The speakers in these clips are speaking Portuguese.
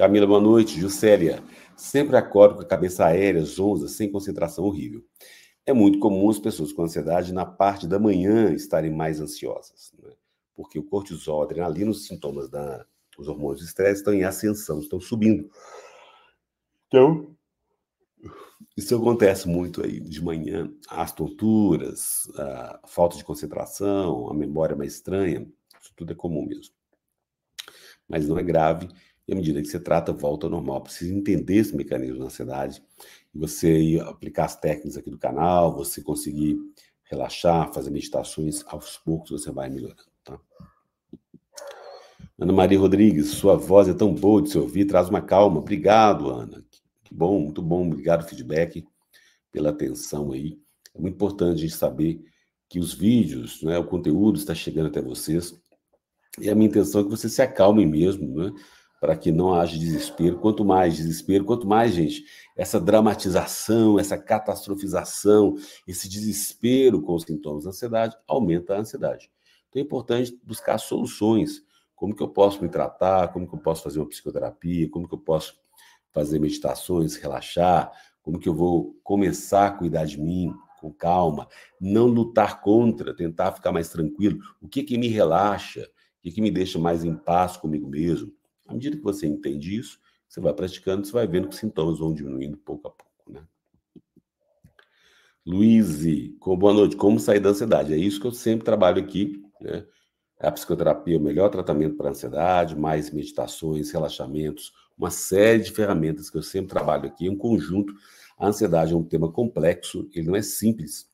Camila, boa noite. Juscelia, sempre acordo com a cabeça aérea, zonza, sem concentração horrível. É muito comum as pessoas com ansiedade na parte da manhã estarem mais ansiosas, né? porque o cortisol, a adrenalina, os sintomas da, os hormônios de estresse estão em ascensão, estão subindo. Então, isso acontece muito aí de manhã, as tonturas, a falta de concentração, a memória mais estranha, isso tudo é comum mesmo. Mas não é grave e à medida que você trata, volta ao normal. Precisa entender esse mecanismo da ansiedade, e você aplicar as técnicas aqui do canal, você conseguir relaxar, fazer meditações, aos poucos você vai melhorando, tá? Ana Maria Rodrigues, sua voz é tão boa de se ouvir, traz uma calma. Obrigado, Ana. Que bom, muito bom. Obrigado feedback, pela atenção aí. É muito importante a gente saber que os vídeos, né, o conteúdo está chegando até vocês. E a minha intenção é que vocês se acalmem mesmo, né? para que não haja desespero. Quanto mais desespero, quanto mais, gente, essa dramatização, essa catastrofização, esse desespero com os sintomas da ansiedade, aumenta a ansiedade. Então é importante buscar soluções. Como que eu posso me tratar? Como que eu posso fazer uma psicoterapia? Como que eu posso fazer meditações, relaxar? Como que eu vou começar a cuidar de mim com calma? Não lutar contra, tentar ficar mais tranquilo. O que que me relaxa? O que, que me deixa mais em paz comigo mesmo? À medida que você entende isso, você vai praticando, você vai vendo que os sintomas vão diminuindo pouco a pouco, né? Luiz, boa noite. Como sair da ansiedade? É isso que eu sempre trabalho aqui, né? É a psicoterapia é o melhor tratamento para a ansiedade, mais meditações, relaxamentos, uma série de ferramentas que eu sempre trabalho aqui, é um conjunto. A ansiedade é um tema complexo, ele não é simples.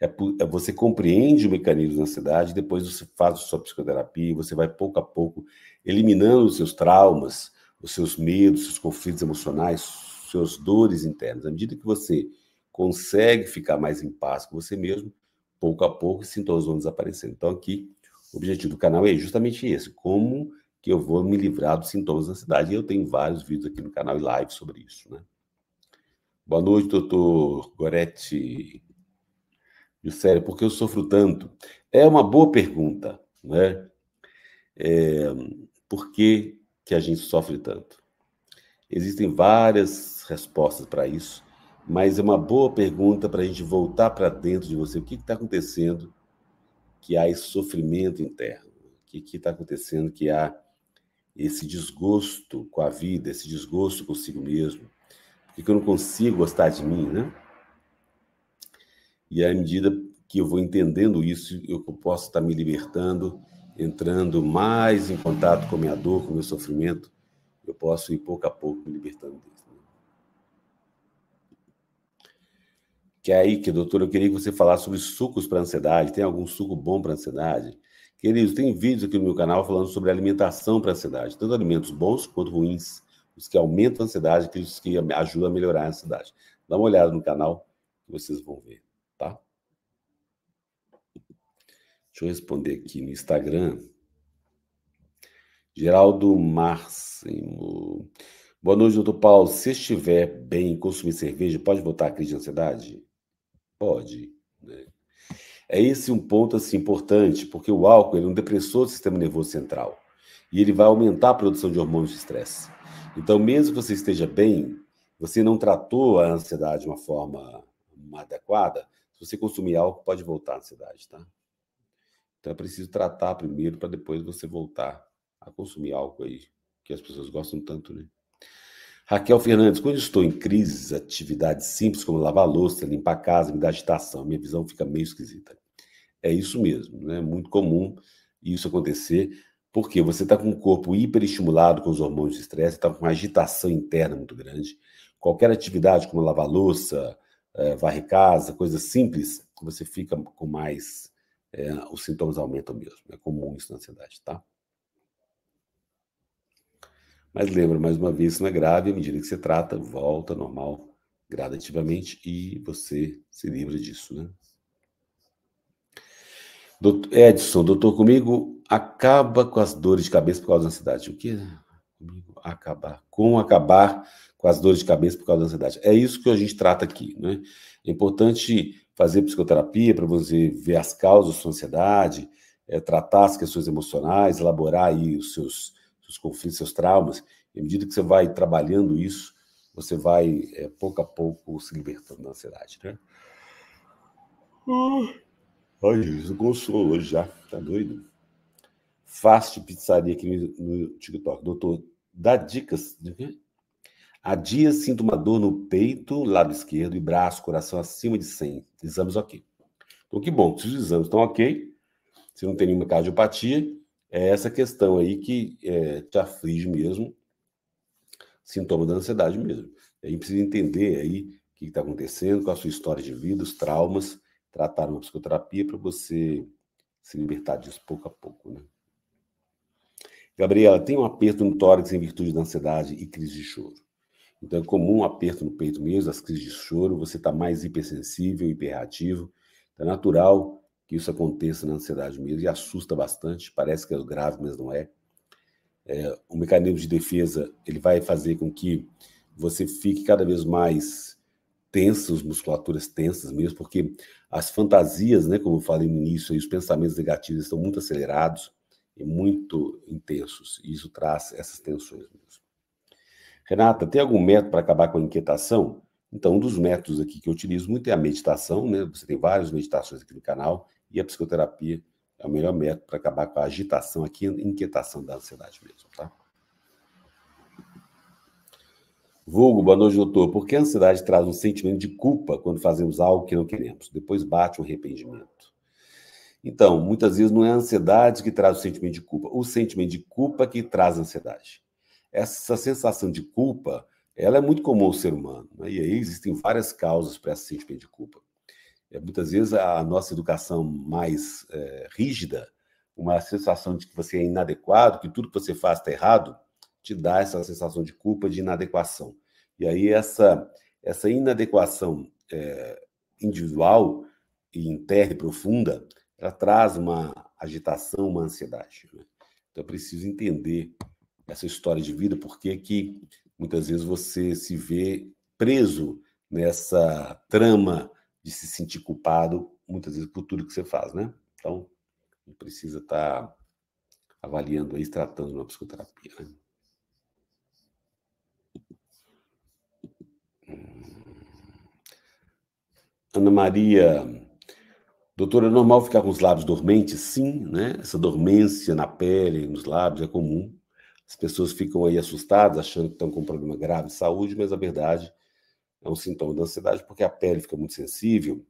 É, é, você compreende o mecanismo da ansiedade, depois você faz a sua psicoterapia, você vai pouco a pouco eliminando os seus traumas, os seus medos, os seus conflitos emocionais, suas dores internas. À medida que você consegue ficar mais em paz com você mesmo, pouco a pouco os sintomas vão desaparecendo. Então aqui, o objetivo do canal é justamente esse, como que eu vou me livrar dos sintomas da ansiedade. E eu tenho vários vídeos aqui no canal e live sobre isso, né? Boa noite, doutor Goretti Juscelia, por que eu sofro tanto? É uma boa pergunta, né? É, por que, que a gente sofre tanto? Existem várias respostas para isso, mas é uma boa pergunta para a gente voltar para dentro de você. O que está acontecendo que há esse sofrimento interno? O que está acontecendo que há esse desgosto com a vida, esse desgosto consigo mesmo? Por que eu não consigo gostar de mim, né? E à medida que eu vou entendendo isso, eu posso estar me libertando, entrando mais em contato com a minha dor, com o meu sofrimento, eu posso ir pouco a pouco me libertando disso. Né? Que é aí, que doutor, eu queria que você falasse sobre sucos para ansiedade. Tem algum suco bom para ansiedade? Queridos, tem vídeos aqui no meu canal falando sobre alimentação para ansiedade, tanto alimentos bons quanto ruins, os que aumentam a ansiedade, aqueles que ajudam a melhorar a ansiedade. Dá uma olhada no canal que vocês vão ver tá? Deixa eu responder aqui no Instagram. Geraldo Máximo. Boa noite, doutor Paulo. Se estiver bem e consumir cerveja, pode botar a crise de ansiedade? Pode. Né? É esse um ponto assim, importante, porque o álcool ele é um depressor do sistema nervoso central e ele vai aumentar a produção de hormônios de estresse. Então, mesmo que você esteja bem, você não tratou a ansiedade de uma forma adequada, se você consumir álcool, pode voltar à cidade, tá? Então é preciso tratar primeiro para depois você voltar a consumir álcool aí, que as pessoas gostam tanto, né? Raquel Fernandes, quando estou em crises, atividades simples como lavar louça, limpar a casa, me dá agitação, minha visão fica meio esquisita. É isso mesmo, né? muito comum isso acontecer, porque você está com o corpo hiperestimulado com os hormônios de estresse, está com uma agitação interna muito grande. Qualquer atividade como lavar louça, é, varre casa, coisas simples, você fica com mais. É, os sintomas aumentam mesmo. É comum isso na ansiedade, tá? Mas lembra, mais uma vez, isso não é grave, à medida que você trata, volta normal gradativamente e você se livra disso, né? Doutor Edson, doutor, comigo acaba com as dores de cabeça por causa da ansiedade. O que? comigo acabar, com acabar com as dores de cabeça por causa da ansiedade. É isso que a gente trata aqui, né? É importante fazer psicoterapia para você ver as causas da sua ansiedade, é, tratar as questões emocionais, elaborar aí os seus, seus conflitos, seus traumas. E à medida que você vai trabalhando isso, você vai, é, pouco a pouco, se libertando da ansiedade, né? Ai, ah, Jesus, consolo hoje já, tá doido? fast pizzaria aqui no, TikTok. Doutor, dá dicas de quê? Há dias sinto uma dor no peito, lado esquerdo e braço, coração acima de 100. Exames ok. Então, que bom, se os exames estão ok, se não tem nenhuma cardiopatia, é essa questão aí que é, te aflige mesmo, sintoma da ansiedade mesmo. A gente precisa entender aí o que está acontecendo, com a sua história de vida, os traumas, tratar uma psicoterapia para você se libertar disso pouco a pouco, né? Gabriela, tem um aperto no tórax em virtude da ansiedade e crise de choro. Então, é comum um aperto no peito mesmo, as crises de choro, você está mais hipersensível, hiperreativo. Então, é natural que isso aconteça na ansiedade mesmo e assusta bastante, parece que é grave, mas não é. é. O mecanismo de defesa ele vai fazer com que você fique cada vez mais tenso, as musculaturas tensas mesmo, porque as fantasias, né, como eu falei no início, aí, os pensamentos negativos estão muito acelerados, e muito intensos. E isso traz essas tensões mesmo. Renata, tem algum método para acabar com a inquietação? Então, um dos métodos aqui que eu utilizo muito é a meditação, né? Você tem várias meditações aqui no canal, e a psicoterapia é o melhor método para acabar com a agitação aqui, a inquietação da ansiedade mesmo, tá? Vulgo, boa noite, doutor. Por que a ansiedade traz um sentimento de culpa quando fazemos algo que não queremos? Depois bate o arrependimento. Então, muitas vezes não é a ansiedade que traz o sentimento de culpa, o sentimento de culpa que traz a ansiedade. Essa sensação de culpa, ela é muito comum ao ser humano, né? e aí existem várias causas para esse sentimento de culpa. É, muitas vezes a nossa educação mais é, rígida, uma sensação de que você é inadequado, que tudo que você faz está errado, te dá essa sensação de culpa, de inadequação. E aí essa, essa inadequação é, individual e interna e profunda, ela traz uma agitação, uma ansiedade. Né? Então, é preciso entender essa história de vida, porque que muitas vezes você se vê preso nessa trama de se sentir culpado, muitas vezes por tudo que você faz, né? Então, precisa estar tá avaliando aí, tratando uma psicoterapia, né? Hum. Ana Maria Doutor, é normal ficar com os lábios dormentes? Sim, né? Essa dormência na pele, nos lábios, é comum. As pessoas ficam aí assustadas, achando que estão com um problema grave de saúde, mas a verdade é um sintoma da ansiedade, porque a pele fica muito sensível,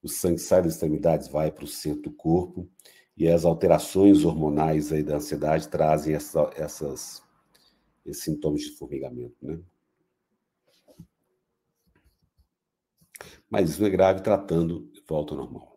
o sangue sai das extremidades, vai para o centro do corpo, e as alterações hormonais aí da ansiedade trazem essa, essas, esses sintomas de formigamento, né? Mas isso não é grave, tratando, volta ao normal.